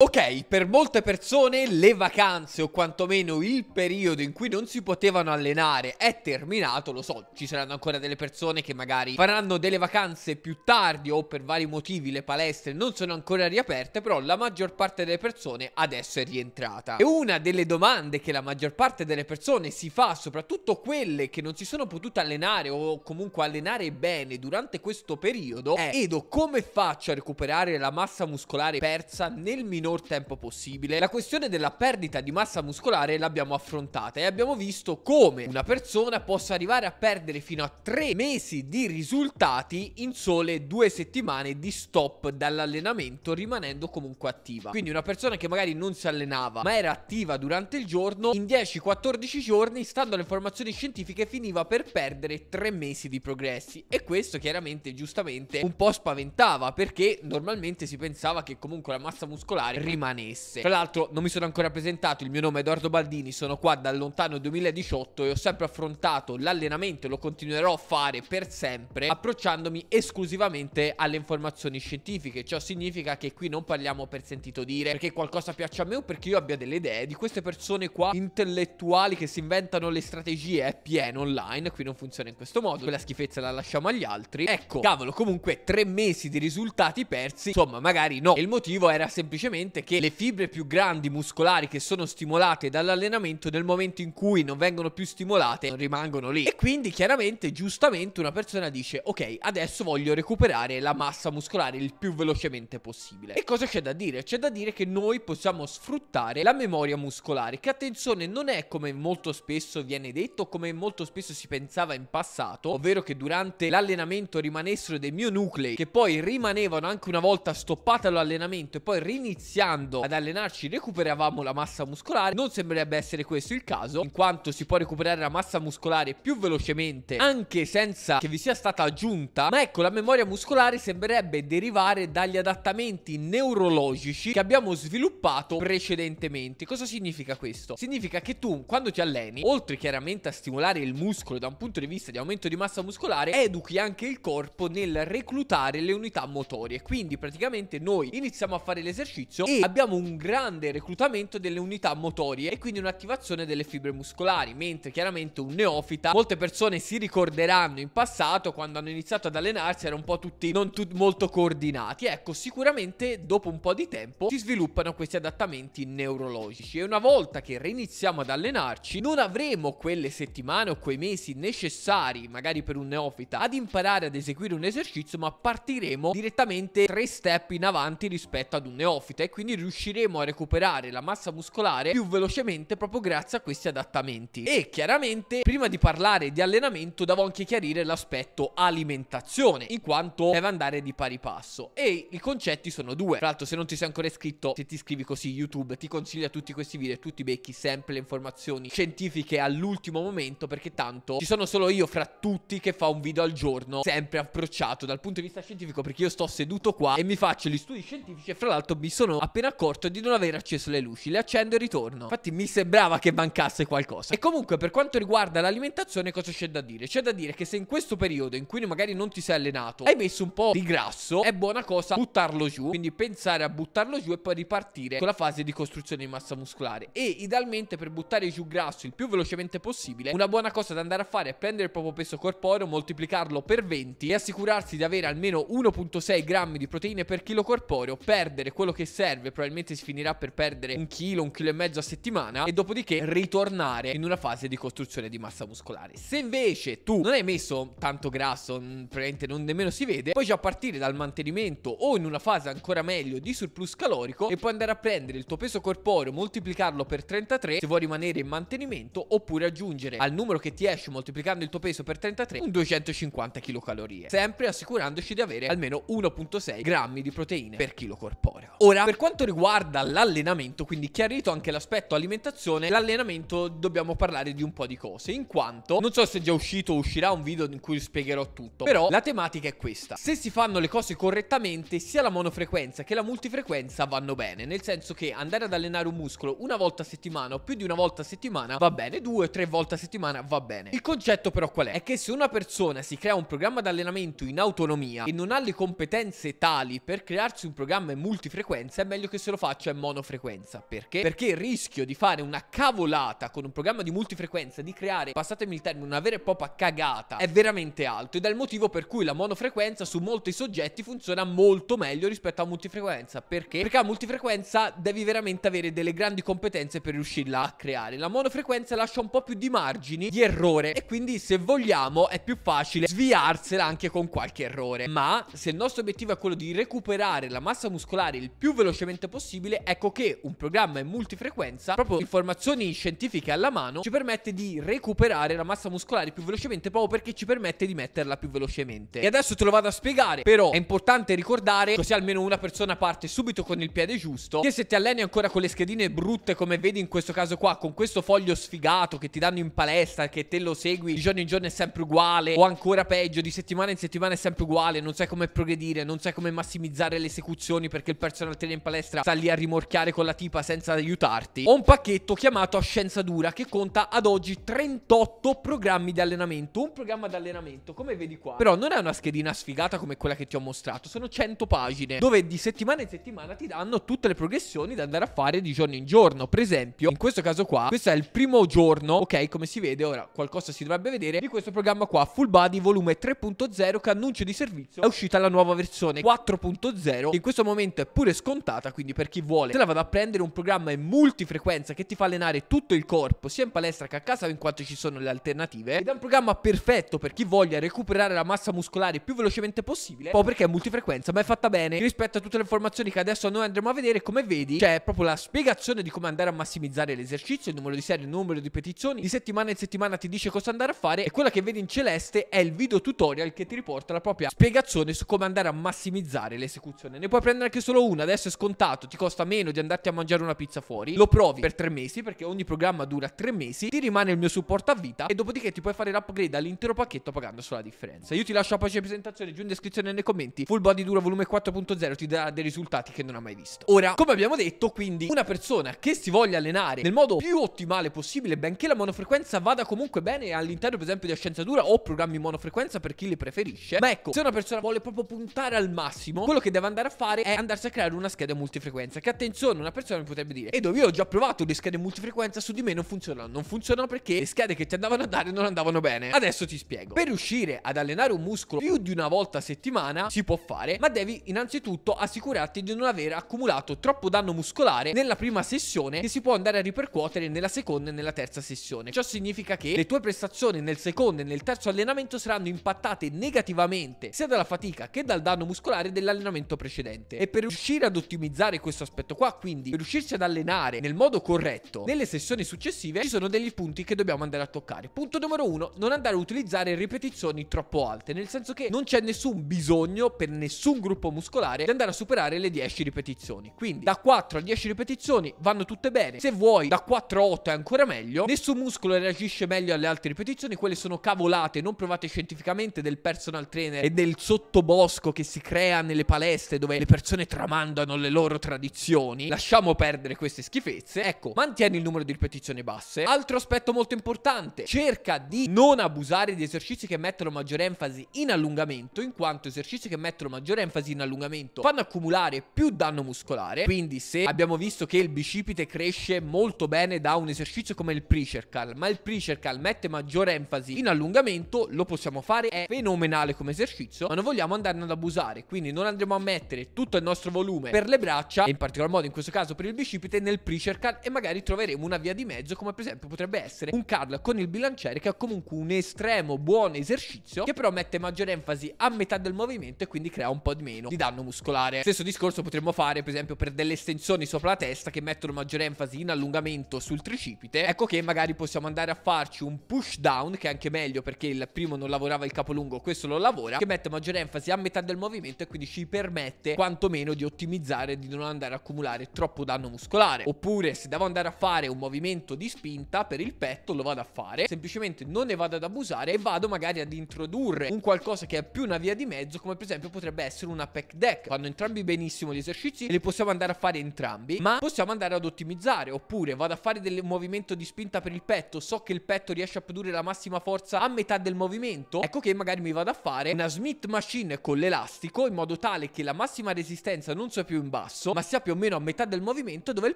Ok, per molte persone le vacanze o quantomeno il periodo in cui non si potevano allenare è terminato, lo so, ci saranno ancora delle persone che magari faranno delle vacanze più tardi o per vari motivi le palestre non sono ancora riaperte, però la maggior parte delle persone adesso è rientrata. E una delle domande che la maggior parte delle persone si fa, soprattutto quelle che non si sono potute allenare o comunque allenare bene durante questo periodo, è Edo come faccio a recuperare la massa muscolare persa nel minore minor tempo possibile. La questione della perdita di massa muscolare l'abbiamo affrontata e abbiamo visto come una persona possa arrivare a perdere fino a 3 mesi di risultati in sole 2 settimane di stop dall'allenamento rimanendo comunque attiva. Quindi una persona che magari non si allenava ma era attiva durante il giorno, in 10-14 giorni, stando alle informazioni scientifiche, finiva per perdere 3 mesi di progressi e questo chiaramente giustamente un po' spaventava perché normalmente si pensava che comunque la massa muscolare rimanesse. Tra l'altro non mi sono ancora presentato, il mio nome è Edoardo Baldini, sono qua dal lontano 2018 e ho sempre affrontato l'allenamento e lo continuerò a fare per sempre approcciandomi esclusivamente alle informazioni scientifiche. Ciò significa che qui non parliamo per sentito dire, perché qualcosa piaccia a me o perché io abbia delle idee di queste persone qua intellettuali che si inventano le strategie è pieno online, qui non funziona in questo modo, quella schifezza la lasciamo agli altri. Ecco, cavolo, comunque tre mesi di risultati persi, insomma magari no. E il motivo era semplicemente evidente che le fibre più grandi muscolari che sono stimolate dall'allenamento nel momento in cui non vengono più stimolate rimangono lì. E quindi chiaramente giustamente una persona dice ok adesso voglio recuperare la massa muscolare il più velocemente possibile. E cosa c'è da dire? C'è da dire che noi possiamo sfruttare la memoria muscolare che attenzione non è come molto spesso viene detto come molto spesso si pensava in passato ovvero che durante l'allenamento rimanessero dei mio nuclei che poi rimanevano anche una volta stoppato l'allenamento e poi riniziavano iniziando ad allenarci recuperavamo la massa muscolare Non sembrerebbe essere questo il caso In quanto si può recuperare la massa muscolare più velocemente Anche senza che vi sia stata aggiunta Ma ecco la memoria muscolare sembrerebbe derivare dagli adattamenti neurologici Che abbiamo sviluppato precedentemente Cosa significa questo? Significa che tu quando ti alleni Oltre chiaramente a stimolare il muscolo da un punto di vista di aumento di massa muscolare Educhi anche il corpo nel reclutare le unità motorie Quindi praticamente noi iniziamo a fare l'esercizio e abbiamo un grande reclutamento delle unità motorie e quindi un'attivazione delle fibre muscolari, mentre chiaramente un neofita, molte persone si ricorderanno in passato quando hanno iniziato ad allenarsi erano un po' tutti non tut- molto coordinati, ecco sicuramente dopo un po' di tempo si sviluppano questi adattamenti neurologici e una volta che reiniziamo ad allenarci non avremo quelle settimane o quei mesi necessari magari per un neofita ad imparare ad eseguire un esercizio ma partiremo direttamente tre step in avanti rispetto ad un neofita quindi riusciremo a recuperare la massa muscolare più velocemente proprio grazie a questi adattamenti. E chiaramente prima di parlare di allenamento devo anche chiarire l'aspetto alimentazione in quanto deve andare di pari passo e i concetti sono due. Tra l'altro se non ti sei ancora iscritto se ti iscrivi così YouTube ti consiglia tutti questi video e tutti i becchi sempre le informazioni scientifiche all'ultimo momento perché tanto ci sono solo io fra tutti che fa un video al giorno sempre approcciato dal punto di vista scientifico perché io sto seduto qua e mi faccio gli studi scientifici e fra l'altro mi sono appena accorto di non aver acceso le luci. Le accendo e ritorno. Infatti mi sembrava che mancasse qualcosa. E comunque per quanto riguarda l'alimentazione cosa c'è da dire? C'è da dire che se in questo periodo in cui magari non ti sei allenato hai messo un po' di grasso è buona cosa buttarlo giù. Quindi pensare a buttarlo giù e poi ripartire con la fase di costruzione di massa muscolare. E idealmente per buttare giù grasso il più velocemente possibile una buona cosa da andare a fare è prendere il proprio peso corporeo moltiplicarlo per 20 e assicurarsi di avere almeno 1.6 grammi di proteine per chilo corporeo perdere quello che serve serve, probabilmente si finirà per perdere un chilo, un chilo e mezzo a settimana e dopodiché ritornare in una fase di costruzione di massa muscolare. Se invece tu non hai messo tanto grasso, mm, praticamente non nemmeno si vede, puoi già partire dal mantenimento o in una fase ancora meglio di surplus calorico e puoi andare a prendere il tuo peso corporeo, moltiplicarlo per 33 se vuoi rimanere in mantenimento oppure aggiungere al numero che ti esce moltiplicando il tuo peso per 33 un 250 kcal, sempre assicurandoci di avere almeno 1.6 grammi di proteine per chilo corporeo. Ora, per quanto riguarda l'allenamento, quindi chiarito anche l'aspetto alimentazione, l'allenamento dobbiamo parlare di un po' di cose, in quanto non so se è già uscito o uscirà un video in cui spiegherò tutto, però la tematica è questa. Se si fanno le cose correttamente, sia la monofrequenza che la multifrequenza vanno bene, nel senso che andare ad allenare un muscolo una volta a settimana o più di una volta a settimana va bene, due o tre volte a settimana va bene. Il concetto però qual è? È che se una persona si crea un programma d'allenamento in autonomia e non ha le competenze tali per crearsi un programma in multifrequenza, è meglio che se lo faccia in monofrequenza. Perché? Perché rischio di fare una cavolata con un programma di multifrequenza, di creare, passatemi il termine, una vera e propria cagata, è veramente alto. Ed è il motivo per cui la monofrequenza su molti soggetti funziona molto meglio rispetto a multifrequenza. Perché? Perché a multifrequenza devi veramente avere delle grandi competenze per riuscirla a creare. La monofrequenza lascia un po' più di margini di errore. E quindi, se vogliamo, è più facile sviarsela anche con qualche errore. Ma se il nostro obiettivo è quello di recuperare la massa muscolare il più velocemente, velocemente possibile, ecco che un programma in multifrequenza, proprio informazioni scientifiche alla mano, ci permette di recuperare la massa muscolare più velocemente proprio perché ci permette di metterla più velocemente. E adesso te lo vado a spiegare, però è importante ricordare, così almeno una persona parte subito con il piede giusto, che se ti alleni ancora con le schedine brutte come vedi in questo caso qua, con questo foglio sfigato che ti danno in palestra, che te lo segui di giorno in giorno è sempre uguale, o ancora peggio, di settimana in settimana è sempre uguale, non sai come progredire, non sai come massimizzare le esecuzioni perché il personal trainer in palestra palestra sta lì a rimorchiare con la tipa senza aiutarti. Ho un pacchetto chiamato Scienza Dura che conta ad oggi 38 programmi di allenamento. Un programma di allenamento, come vedi qua. Però non è una schedina sfigata come quella che ti ho mostrato. Sono 100 pagine dove di settimana in settimana ti danno tutte le progressioni da andare a fare di giorno in giorno. Per esempio, in questo caso qua, questo è il primo giorno, ok, come si vede, ora qualcosa si dovrebbe vedere, di questo programma qua, Full Body volume 3.0 che annuncio di servizio. È uscita la nuova versione 4.0 in questo momento è pure scontato dedicata, quindi per chi vuole te la vado a prendere un programma in multifrequenza che ti fa allenare tutto il corpo, sia in palestra che a casa in quanto ci sono le alternative. Ed è un programma perfetto per chi voglia recuperare la massa muscolare più velocemente possibile, proprio perché è multifrequenza, ma è fatta bene. Rispetto a tutte le informazioni che adesso noi andremo a vedere, come vedi, c'è proprio la spiegazione di come andare a massimizzare l'esercizio, il numero di serie, il numero di petizioni, di settimana in settimana ti dice cosa andare a fare e quella che vedi in celeste è il video tutorial che ti riporta la propria spiegazione su come andare a massimizzare l'esecuzione. Ne puoi prendere anche solo una, adesso è scontato, ti costa meno di andarti a mangiare una pizza fuori, lo provi per tre mesi perché ogni programma dura tre mesi, ti rimane il mio supporto a vita e dopodiché ti puoi fare l'upgrade all'intero pacchetto pagando solo la differenza. Io ti lascio a pace presentazione giù in descrizione e nei commenti, Full Body Dura volume 4.0 ti darà dei risultati che non ha mai visto. Ora, come abbiamo detto, quindi una persona che si voglia allenare nel modo più ottimale possibile, benché la monofrequenza vada comunque bene all'interno per esempio di Ascienza Dura o programmi monofrequenza per chi li preferisce, ma ecco, se una persona vuole proprio puntare al massimo, quello che deve andare a fare è andarsi a creare una scheda schede multifrequenza. Che attenzione, una persona mi potrebbe dire: E eh, dove io ho già provato le schede multifrequenza su di me non funzionano. Non funzionano perché le schede che ti andavano a dare non andavano bene. Adesso ti spiego. Per riuscire ad allenare un muscolo più di una volta a settimana si può fare, ma devi innanzitutto assicurarti di non aver accumulato troppo danno muscolare nella prima sessione che si può andare a ripercuotere nella seconda e nella terza sessione. Ciò significa che le tue prestazioni nel secondo e nel terzo allenamento saranno impattate negativamente sia dalla fatica che dal danno muscolare dell'allenamento precedente. E per riuscire ad ottimizzare ottimizzare questo aspetto qua, quindi per riuscirci ad allenare nel modo corretto nelle sessioni successive ci sono degli punti che dobbiamo andare a toccare. Punto numero uno, non andare a utilizzare ripetizioni troppo alte, nel senso che non c'è nessun bisogno per nessun gruppo muscolare di andare a superare le 10 ripetizioni. Quindi da 4 a 10 ripetizioni vanno tutte bene. Se vuoi da 4 a 8 è ancora meglio. Nessun muscolo reagisce meglio alle altre ripetizioni, quelle sono cavolate, non provate scientificamente del personal trainer e del sottobosco che si crea nelle palestre dove le persone tramandano le le loro tradizioni, lasciamo perdere queste schifezze, ecco, mantieni il numero di ripetizioni basse. Altro aspetto molto importante, cerca di non abusare di esercizi che mettono maggiore enfasi in allungamento, in quanto esercizi che mettono maggiore enfasi in allungamento fanno accumulare più danno muscolare, quindi se abbiamo visto che il bicipite cresce molto bene da un esercizio come il pre-cercal, ma il pre-cercal mette maggiore enfasi in allungamento, lo possiamo fare, è fenomenale come esercizio, ma non vogliamo andarne ad abusare, quindi non andremo a mettere tutto il nostro volume per le le braccia e in particolar modo in questo caso per il bicipite nel pre-share card e magari troveremo una via di mezzo come per esempio potrebbe essere un card con il bilanciere che è comunque un estremo buon esercizio che però mette maggiore enfasi a metà del movimento e quindi crea un po' di meno di danno muscolare. Stesso discorso potremmo fare per esempio per delle estensioni sopra la testa che mettono maggiore enfasi in allungamento sul tricipite. Ecco che magari possiamo andare a farci un push down che è anche meglio perché il primo non lavorava il capolungo questo lo lavora, che mette maggiore enfasi a metà del movimento e quindi ci permette quantomeno di ottimizzare evitare di non andare a accumulare troppo danno muscolare. Oppure se devo andare a fare un movimento di spinta per il petto lo vado a fare, semplicemente non ne vado ad abusare e vado magari ad introdurre un qualcosa che è più una via di mezzo come per esempio potrebbe essere una pec deck. Fanno entrambi benissimo gli esercizi e li possiamo andare a fare entrambi ma possiamo andare ad ottimizzare oppure vado a fare del movimento di spinta per il petto, so che il petto riesce a produrre la massima forza a metà del movimento, ecco che magari mi vado a fare una Smith machine con l'elastico in modo tale che la massima resistenza non sia più in basso basso, ma sia più o meno a metà del movimento dove il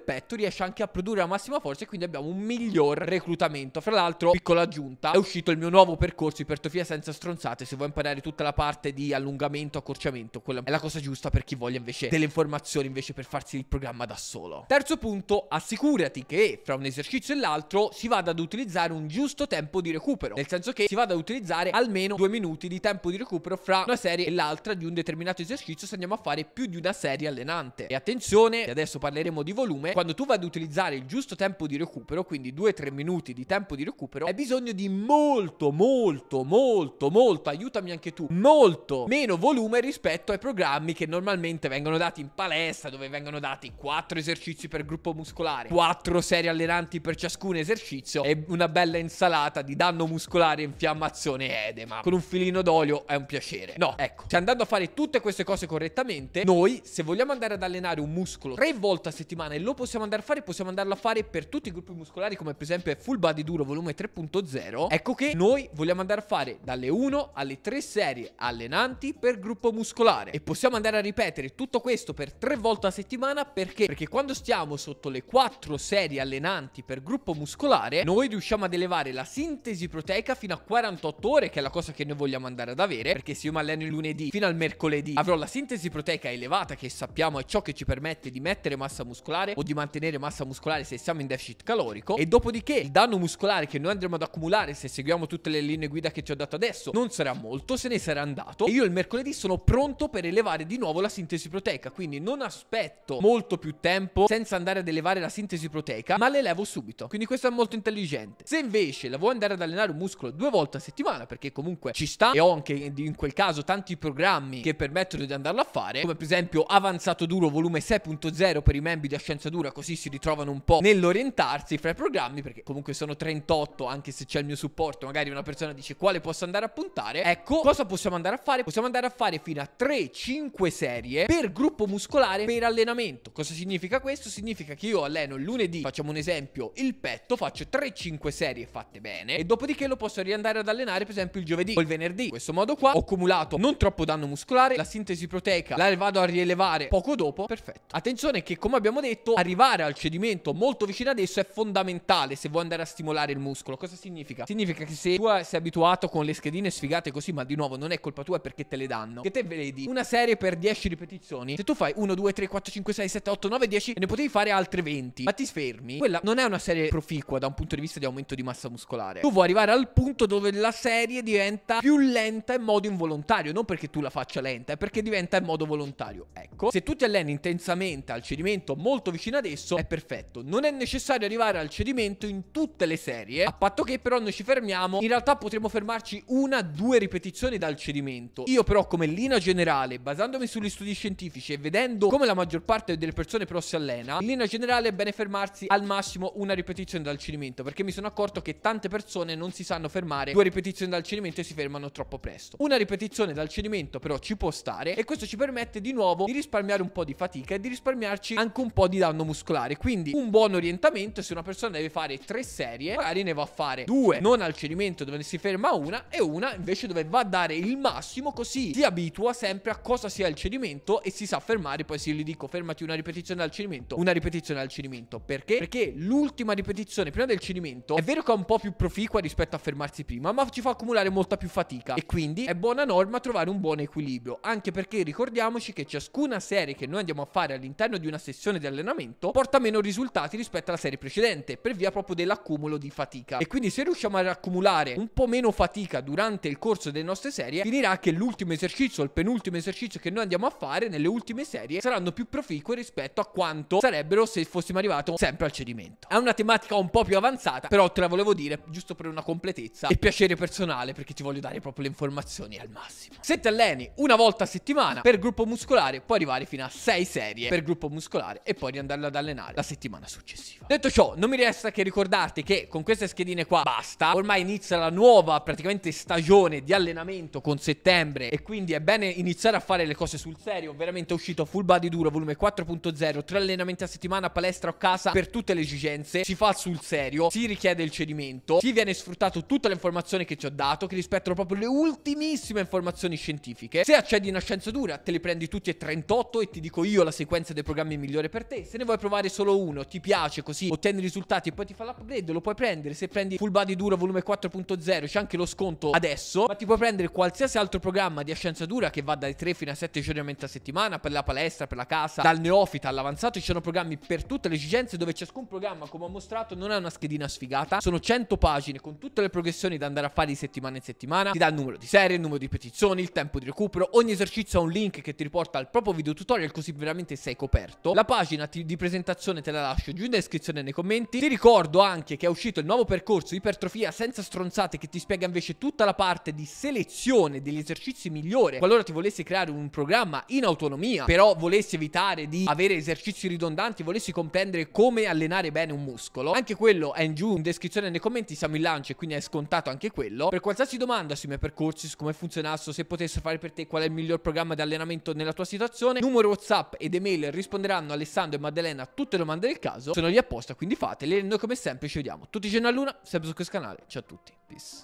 petto riesce anche a produrre la massima forza e quindi abbiamo un miglior reclutamento. Fra l'altro, piccola aggiunta, è uscito il mio nuovo percorso di ipertrofia senza stronzate, se vuoi imparare tutta la parte di allungamento, accorciamento, quella è la cosa giusta per chi voglia invece delle informazioni invece per farsi il programma da solo. Terzo punto, assicurati che fra un esercizio e l'altro si vada ad utilizzare un giusto tempo di recupero, nel senso che si vada ad utilizzare almeno due minuti di tempo di recupero fra una serie e l'altra di un determinato esercizio se andiamo a fare più di una serie allenante importante. E attenzione, adesso parleremo di volume, quando tu vai ad utilizzare il giusto tempo di recupero, quindi 2-3 minuti di tempo di recupero, hai bisogno di molto, molto, molto, molto, aiutami anche tu, molto meno volume rispetto ai programmi che normalmente vengono dati in palestra, dove vengono dati 4 esercizi per gruppo muscolare, 4 serie allenanti per ciascun esercizio e una bella insalata di danno muscolare, infiammazione e edema. Con un filino d'olio è un piacere. No, ecco, se andando a fare tutte queste cose correttamente, noi se vogliamo andare ad ad allenare un muscolo tre volte a settimana e lo possiamo andare a fare, possiamo andarlo a fare per tutti i gruppi muscolari, come per esempio full body duro volume 3.0, ecco che noi vogliamo andare a fare dalle 1 alle 3 serie allenanti per gruppo muscolare e possiamo andare a ripetere tutto questo per tre volte a settimana perché? Perché quando stiamo sotto le 4 serie allenanti per gruppo muscolare, noi riusciamo ad elevare la sintesi proteica fino a 48 ore, che è la cosa che noi vogliamo andare ad avere, perché se io mi alleno il lunedì fino al mercoledì avrò la sintesi proteica elevata che sappiamo è ciò che ci permette di mettere massa muscolare o di mantenere massa muscolare se siamo in deficit calorico e dopodiché il danno muscolare che noi andremo ad accumulare se seguiamo tutte le linee guida che ti ho dato adesso non sarà molto, se ne sarà andato e io il mercoledì sono pronto per elevare di nuovo la sintesi proteica, quindi non aspetto molto più tempo senza andare ad elevare la sintesi proteica, ma l'elevo subito. Quindi questo è molto intelligente. Se invece la vuoi andare ad allenare un muscolo due volte a settimana perché comunque ci sta e ho anche in quel caso tanti programmi che permettono di andarlo a fare, come per esempio avanzato 2 Duro volume 6.0 per i membri di Scienza Dura, così si ritrovano un po' nell'orientarsi fra i programmi, perché comunque sono 38, anche se c'è il mio supporto, magari una persona dice quale posso andare a puntare. Ecco, cosa possiamo andare a fare? Possiamo andare a fare fino a 3-5 serie per gruppo muscolare per allenamento. Cosa significa questo? Significa che io alleno lunedì, facciamo un esempio, il petto, faccio 3-5 serie fatte bene e dopodiché lo posso riandare ad allenare per esempio il giovedì o il venerdì. In questo modo qua ho accumulato non troppo danno muscolare, la sintesi proteica la vado a rielevare poco dopo dopo, perfetto. Attenzione che, come abbiamo detto, arrivare al cedimento molto vicino adesso è fondamentale se vuoi andare a stimolare il muscolo. Cosa significa? Significa che se tu sei abituato con le schedine sfigate così, ma di nuovo non è colpa tua perché te le danno, che te vedi una serie per 10 ripetizioni, se tu fai 1, 2, 3, 4, 5, 6, 7, 8, 9, 10 e ne potevi fare altre 20, ma ti sfermi, quella non è una serie proficua da un punto di vista di aumento di massa muscolare. Tu vuoi arrivare al punto dove la serie diventa più lenta in modo involontario, non perché tu la faccia lenta, è perché diventa in modo volontario. Ecco, se tu ti Allen intensamente al cedimento molto vicino ad esso è perfetto. Non è necessario arrivare al cedimento in tutte le serie, a patto che però noi ci fermiamo. In realtà potremo fermarci una, due ripetizioni dal cedimento. Io però come linea generale, basandomi sugli studi scientifici e vedendo come la maggior parte delle persone però si allena, in linea generale è bene fermarsi al massimo una ripetizione dal cedimento, perché mi sono accorto che tante persone non si sanno fermare due ripetizioni dal cedimento e si fermano troppo presto. Una ripetizione dal cedimento però ci può stare e questo ci permette di nuovo di risparmiare un po' po' di fatica e di risparmiarci anche un po' di danno muscolare. Quindi un buon orientamento se una persona deve fare tre serie, magari ne va a fare due non al cedimento dove ne si ferma una e una invece dove va a dare il massimo così si abitua sempre a cosa sia il cedimento e si sa fermare. Poi se gli dico fermati una ripetizione al cedimento, una ripetizione al cedimento. Perché? Perché l'ultima ripetizione prima del cedimento è vero che è un po' più proficua rispetto a fermarsi prima, ma ci fa accumulare molta più fatica e quindi è buona norma trovare un buon equilibrio. Anche perché ricordiamoci che ciascuna serie che noi andiamo a fare all'interno di una sessione di allenamento porta meno risultati rispetto alla serie precedente per via proprio dell'accumulo di fatica. E quindi se riusciamo ad accumulare un po' meno fatica durante il corso delle nostre serie, finirà che l'ultimo esercizio, il penultimo esercizio che noi andiamo a fare nelle ultime serie saranno più proficue rispetto a quanto sarebbero se fossimo arrivati sempre al cedimento. È una tematica un po' più avanzata, però te la volevo dire giusto per una completezza e piacere personale perché ti voglio dare proprio le informazioni al massimo. Se ti alleni una volta a settimana per gruppo muscolare puoi arrivare fino a 6 serie per gruppo muscolare e poi di andarlo ad allenare la settimana successiva. Detto ciò, non mi resta che ricordarti che con queste schedine qua basta. Ormai inizia la nuova praticamente stagione di allenamento con settembre e quindi è bene iniziare a fare le cose sul serio. Veramente è uscito full body duro, volume 4.0, tre allenamenti a settimana, palestra o casa per tutte le esigenze. Si fa sul serio, si richiede il cedimento, si viene sfruttato tutta l'informazione che ci ho dato che rispettano proprio le ultimissime informazioni scientifiche. Se accendi una scienza dura, te le prendi tutti e 38 e ti dico dico io la sequenza dei programmi migliore per te. Se ne vuoi provare solo uno, ti piace così ottieni risultati e poi ti fa l'upgrade, lo puoi prendere. Se prendi Full Body Dura volume 4.0 c'è anche lo sconto adesso, ma ti puoi prendere qualsiasi altro programma di ascienza dura che va dai 3 fino a 7 giorni a metà settimana per la palestra, per la casa, dal neofita all'avanzato. Ci sono programmi per tutte le esigenze dove ciascun programma, come ho mostrato, non è una schedina sfigata. Sono 100 pagine con tutte le progressioni da andare a fare di settimana in settimana. Ti dà il numero di serie, il numero di petizioni, il tempo di recupero. Ogni esercizio ha un link che ti riporta al proprio video tutorial così veramente sei coperto. La pagina di presentazione te la lascio giù in descrizione nei commenti. Ti ricordo anche che è uscito il nuovo percorso ipertrofia senza stronzate che ti spiega invece tutta la parte di selezione degli esercizi migliori. Qualora ti volessi creare un programma in autonomia, però volessi evitare di avere esercizi ridondanti, volessi comprendere come allenare bene un muscolo. Anche quello è in giù in descrizione nei commenti, siamo in lancio e quindi è scontato anche quello. Per qualsiasi domanda sui miei percorsi, su come funzionassero, se potessi fare per te qual è il miglior programma di allenamento nella tua situazione, numero WhatsApp Whatsapp ed email risponderanno Alessandro e Maddalena a tutte le domande del caso. Sono lì apposta, quindi fatele. E Noi come sempre ci vediamo tutti i giorni luna, sempre su questo canale. Ciao a tutti, peace.